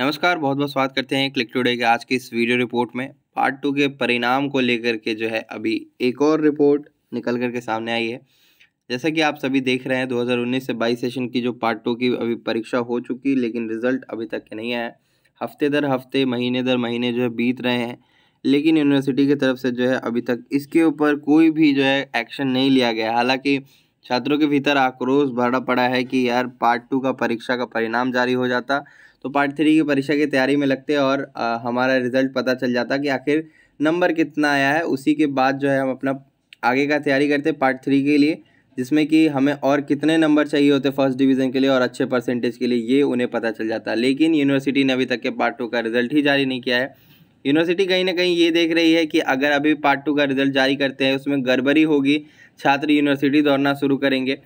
नमस्कार बहुत बहुत स्वागत करते हैं क्लिक टुडे के आज की इस वीडियो रिपोर्ट में पार्ट टू के परिणाम को लेकर के जो है अभी एक और रिपोर्ट निकल कर के सामने आई है जैसा कि आप सभी देख रहे हैं 2019 से 22 सेशन की जो पार्ट टू की अभी परीक्षा हो चुकी लेकिन रिजल्ट अभी तक के नहीं आया हफ्ते दर हफ्ते महीने दर महीने जो है बीत रहे हैं लेकिन यूनिवर्सिटी की तरफ से जो है अभी तक इसके ऊपर कोई भी जो है एक्शन नहीं लिया गया हालाँकि छात्रों के भीतर आक्रोश भरा पड़ा है कि यार पार्ट टू का परीक्षा का परिणाम जारी हो जाता तो पार्ट थ्री की परीक्षा की तैयारी में लगते और आ, हमारा रिजल्ट पता चल जाता कि आखिर नंबर कितना आया है उसी के बाद जो है हम अपना आगे का तैयारी करते पार्ट थ्री के लिए जिसमें कि हमें और कितने नंबर चाहिए होते फर्स्ट डिवीज़न के लिए और अच्छे परसेंटेज के लिए ये उन्हें पता चल जाता है लेकिन यूनिवर्सिटी ने अभी तक के पार्ट टू का रिजल्ट ही जारी नहीं किया है यूनिवर्सिटी कहीं ना कहीं ये देख रही है कि अगर अभी पार्ट टू का रिजल्ट जारी करते हैं उसमें गड़बड़ी होगी छात्र यूनिवर्सिटी दौड़ना शुरू करेंगे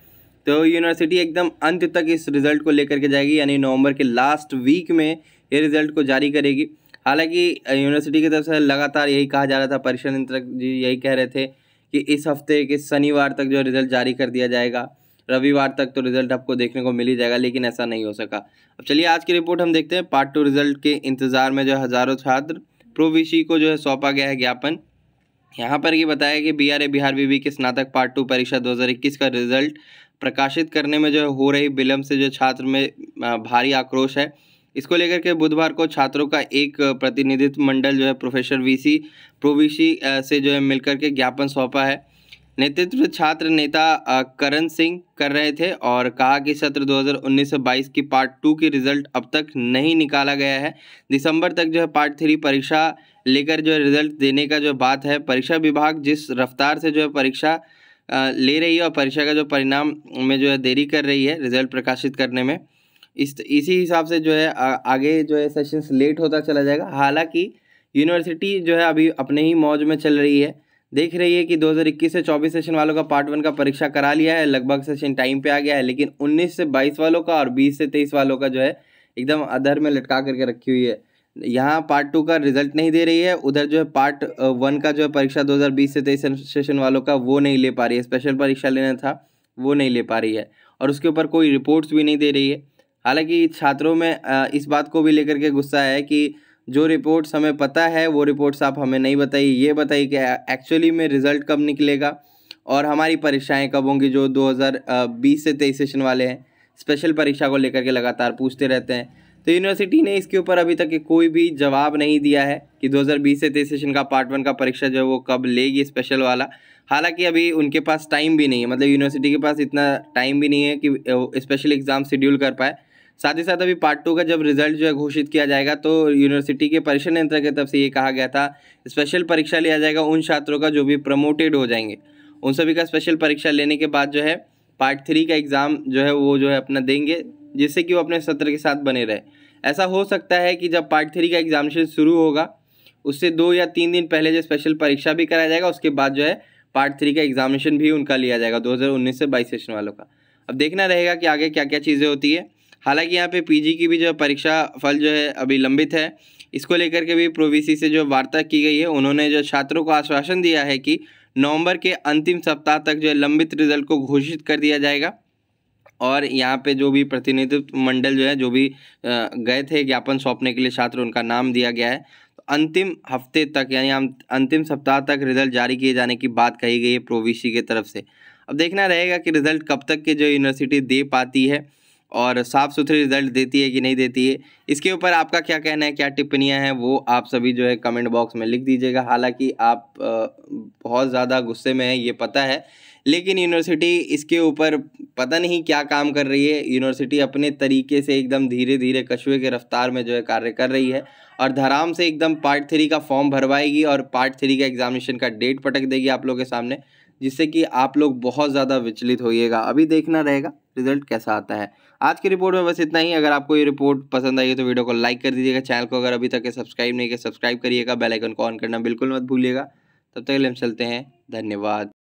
तो यूनिवर्सिटी एकदम अंत तक इस रिज़ल्ट को लेकर के जाएगी यानी नवंबर के लास्ट वीक में ये रिज़ल्ट को जारी करेगी हालांकि यूनिवर्सिटी की तरफ से लगातार यही कहा जा रहा था परीक्षा नियंत्रक जी यही कह रहे थे कि इस हफ्ते के शनिवार तक जो रिज़ल्ट जारी कर दिया जाएगा रविवार तक तो रिज़ल्ट आपको देखने को मिल ही जाएगा लेकिन ऐसा नहीं हो सका अब चलिए आज की रिपोर्ट हम देखते हैं पार्ट टू रिज़ल्ट के इंतज़ार में जो हज़ारों छात्र प्रोविशी को जो है सौंपा गया है ज्ञापन यहाँ पर ये बताया कि बी आर ए बिहार बीबी के स्नातक पार्ट टू परीक्षा 2021 का रिजल्ट प्रकाशित करने में जो हो रही विलम्ब से जो छात्र में भारी आक्रोश है इसको लेकर के बुधवार को छात्रों का एक प्रतिनिधित्व मंडल जो है प्रोफेसर वीसी प्रोवीसी से जो है मिलकर के ज्ञापन सौंपा है नेतृत्व छात्र नेता करण सिंह कर रहे थे और कहा कि सत्र 2019 से 22 की पार्ट टू की रिजल्ट अब तक नहीं निकाला गया है दिसंबर तक जो है पार्ट थ्री परीक्षा लेकर जो है रिजल्ट देने का जो बात है परीक्षा विभाग जिस रफ्तार से जो है परीक्षा ले रही है और परीक्षा का जो परिणाम में जो है देरी कर रही है रिजल्ट प्रकाशित करने में इस इसी हिसाब से जो है आगे जो है सेशंस लेट होता चला जाएगा हालांकि यूनिवर्सिटी जो है अभी अपने ही मौज में चल रही है देख रही है कि 2021 से 24 सेशन वालों का पार्ट वन का परीक्षा करा लिया है लगभग सेशन टाइम पे आ गया है लेकिन 19 से 22 वालों का और 20 से 23 वालों का जो है एकदम अधर में लटका करके रखी हुई है यहाँ पार्ट टू का रिजल्ट नहीं दे रही है उधर जो है पार्ट वन का जो है परीक्षा 2020 से तेईस सेशन वालों का वो नहीं ले पा रही है स्पेशल परीक्षा लेना था वो नहीं ले पा रही है और उसके ऊपर कोई रिपोर्ट्स भी नहीं दे रही है हालांकि छात्रों में इस बात को भी लेकर के गुस्सा है कि जो रिपोर्ट्स हमें पता है वो रिपोर्ट्स आप हमें नहीं बताइए ये बताइए कि एक्चुअली में रिज़ल्ट कब निकलेगा और हमारी परीक्षाएं कब होंगी जो 2020 से तेईस सेशन वाले हैं स्पेशल परीक्षा को लेकर के लगातार पूछते रहते हैं तो यूनिवर्सिटी ने इसके ऊपर अभी तक कोई भी जवाब नहीं दिया है कि 2020 से तेईस सेशन का पार्ट वन का परीक्षा जो है वो कब लेगी स्पेशल वाला हालांकि अभी उनके पास टाइम भी नहीं है मतलब यूनिवर्सिटी के पास इतना टाइम भी नहीं है कि स्पेशल एग्ज़ाम शेड्यूल कर पाए साथ ही साथ अभी पार्ट टू का जब रिजल्ट जो है घोषित किया जाएगा तो यूनिवर्सिटी के परीक्षण यंत्र की तरफ से ये कहा गया था स्पेशल परीक्षा लिया जाएगा उन छात्रों का जो भी प्रमोटेड हो जाएंगे उन सभी का स्पेशल परीक्षा लेने के बाद जो है पार्ट थ्री का एग्ज़ाम जो है वो जो है अपना देंगे जिससे कि वो अपने सत्र के साथ बने रहे ऐसा हो सकता है कि जब पार्ट थ्री का एग्जामिनेशन शुरू होगा उससे दो या तीन दिन पहले जो स्पेशल परीक्षा भी कराया जाएगा उसके बाद जो है पार्ट थ्री का एग्जामिनेशन भी उनका लिया जाएगा 2019 से बाईस सेशन वालों का अब देखना रहेगा कि आगे क्या क्या चीज़ें होती है हालांकि यहाँ पे पीजी की भी जो परीक्षा फल जो है अभी लंबित है इसको लेकर के भी प्रोवीसी से जो वार्ता की गई है उन्होंने जो छात्रों को आश्वासन दिया है कि नवंबर के अंतिम सप्ताह तक जो है लंबित रिजल्ट को घोषित कर दिया जाएगा और यहाँ पे जो भी प्रतिनिधित्व मंडल जो है जो भी गए थे ज्ञापन सौंपने के लिए छात्र उनका नाम दिया गया है तो अंतिम हफ्ते तक यानी अंतिम सप्ताह तक रिजल्ट जारी किए जाने की बात कही गई है प्रोविसी की तरफ से अब देखना रहेगा कि रिजल्ट कब तक के जो यूनिवर्सिटी दे पाती है और साफ़ सुथरे रिजल्ट देती है कि नहीं देती है इसके ऊपर आपका क्या कहना है क्या टिप्पणियाँ हैं वो आप सभी जो है कमेंट बॉक्स में लिख दीजिएगा हालांकि आप बहुत ज़्यादा गुस्से में हैं ये पता है लेकिन यूनिवर्सिटी इसके ऊपर पता नहीं क्या काम कर रही है यूनिवर्सिटी अपने तरीके से एकदम धीरे धीरे कछुए के रफ्तार में जो है कार्य कर रही है और धराम से एकदम पार्ट थ्री का फॉर्म भरवाएगी और पार्ट थ्री का एग्जामिनेशन का डेट पटक देगी आप लोग के सामने जिससे कि आप लोग बहुत ज़्यादा विचलित होइएगा अभी देखना रहेगा रिजल्ट कैसा आता है आज की रिपोर्ट में बस इतना ही अगर आपको ये रिपोर्ट पसंद आई है तो वीडियो को लाइक कर दीजिएगा चैनल को अगर अभी तक सब्सक्राइब नहीं किया सब्सक्राइब करिएगा बेलाइकन को ऑन करना बिल्कुल मत भूलिएगा तब तक हम चलते हैं धन्यवाद